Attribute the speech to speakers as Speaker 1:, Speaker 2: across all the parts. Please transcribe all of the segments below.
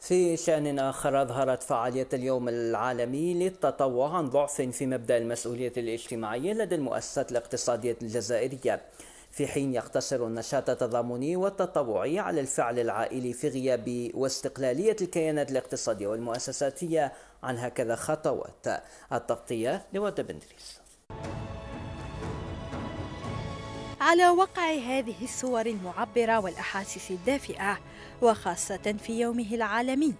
Speaker 1: في شأن آخر أظهرت فعالية اليوم العالمي للتطوع عن ضعف في مبدأ المسؤولية الاجتماعية لدى المؤسسات الاقتصادية الجزائرية في حين يقتصر النشاط التضامني والتطوعي على الفعل العائلي في غياب واستقلالية الكيانات الاقتصادية والمؤسساتية عن هكذا خطوات
Speaker 2: التغطية لواد بندريس على وقع هذه الصور المعبرة والأحاسيس الدافئة وخاصة في يومه العالمي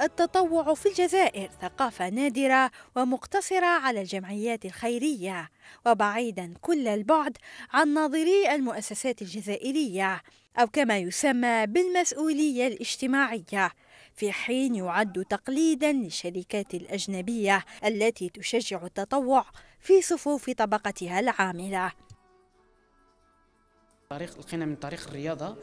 Speaker 2: التطوع في الجزائر ثقافة نادرة ومقتصرة على الجمعيات الخيرية وبعيدا كل البعد عن ناظري المؤسسات الجزائرية أو كما يسمى بالمسؤولية الاجتماعية في حين يعد تقليدا للشركات الأجنبية التي تشجع التطوع في صفوف طبقتها العاملة
Speaker 1: طريق لقينا من طريق الرياضه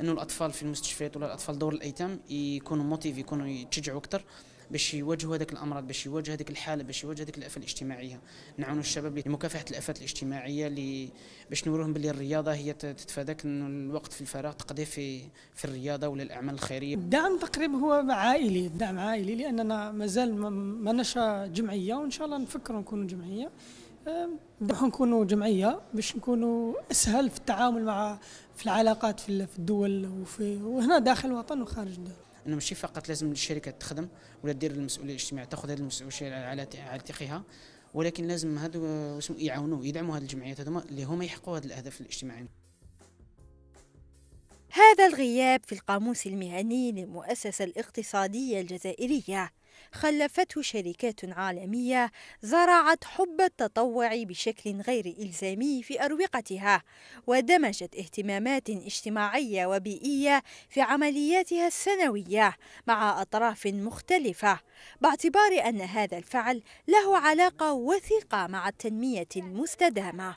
Speaker 1: انه الاطفال في المستشفيات ولا الاطفال دور الايتام يكونوا موتيف يكونوا يتشجعوا اكثر باش يواجهوا هذاك الامراض باش يواجه هذيك الحاله باش يواجه هذيك الافه الاجتماعيه نعاونوا الشباب لمكافحه الافات الاجتماعيه اللي باش نوروهم باللي الرياضه هي تتفاداك الوقت في الفراغ تقضيه في في الرياضه ولا الاعمال الخيريه الدعم تقريبا هو عائلي الدعم عائلي لاننا مازال ما نشا جمعيه وان شاء الله نفكروا نكونوا جمعيه نروح نكونوا جمعيه باش نكونوا اسهل في التعامل مع في العلاقات في الدول وفي وهنا داخل الوطن وخارج الدول انه ماشي فقط لازم الشركه تخدم ولا دير المسؤوليه الاجتماعيه تاخذ هذه المسؤوليه على على ولكن لازم هادو يعاونوا يدعموا هذه الجمعيات هذوما اللي هما يحققوا هذه الاهداف الاجتماعيه
Speaker 2: هذا الغياب في القاموس المهني للمؤسسة الاقتصادية الجزائرية خلفته شركات عالمية زرعت حب التطوع بشكل غير إلزامي في أروقتها ودمجت اهتمامات اجتماعية وبيئية في عملياتها السنوية مع أطراف مختلفة باعتبار أن هذا الفعل له علاقة وثيقة مع التنمية المستدامة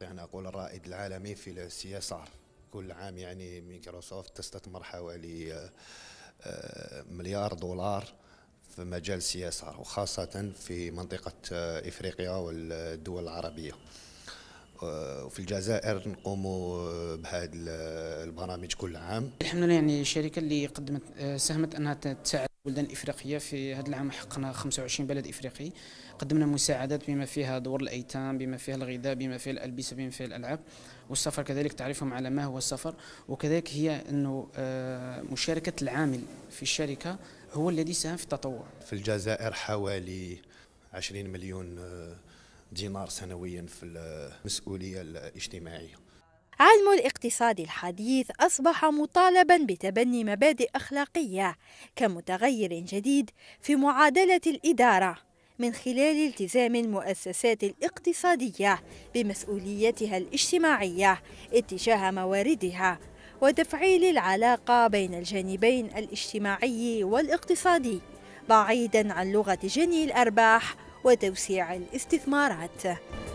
Speaker 3: يعني أقول الرائد العالمي في السياسار كل عام يعني مايكروسوفت تستثمر حوالي آه، مليار دولار في مجال السياسة وخاصة في منطقة آه، إفريقيا والدول العربية آه، وفي الجزائر نقوم آه، بهذه البرامج كل عام الحمد لله يعني الشركة اللي قدمت
Speaker 1: ساهمت أنها تساعد بلدان افريقيه في هذا العام حققنا 25 بلد افريقي قدمنا مساعدات بما فيها دور الايتام بما فيها الغذاء بما فيها الالبسه بما فيها الالعاب والسفر كذلك تعرفهم على ما هو السفر وكذلك هي انه آه، مشاركه العامل في الشركه هو الذي ساهم في التطوع
Speaker 3: في الجزائر حوالي 20 مليون آه، دينار سنويا في المسؤوليه الاجتماعيه
Speaker 2: علم الاقتصاد الحديث أصبح مطالبا بتبني مبادئ أخلاقية كمتغير جديد في معادلة الإدارة من خلال التزام المؤسسات الاقتصادية بمسؤوليتها الاجتماعية اتجاه مواردها وتفعيل العلاقة بين الجانبين الاجتماعي والاقتصادي بعيدا عن لغة جني الأرباح وتوسيع الاستثمارات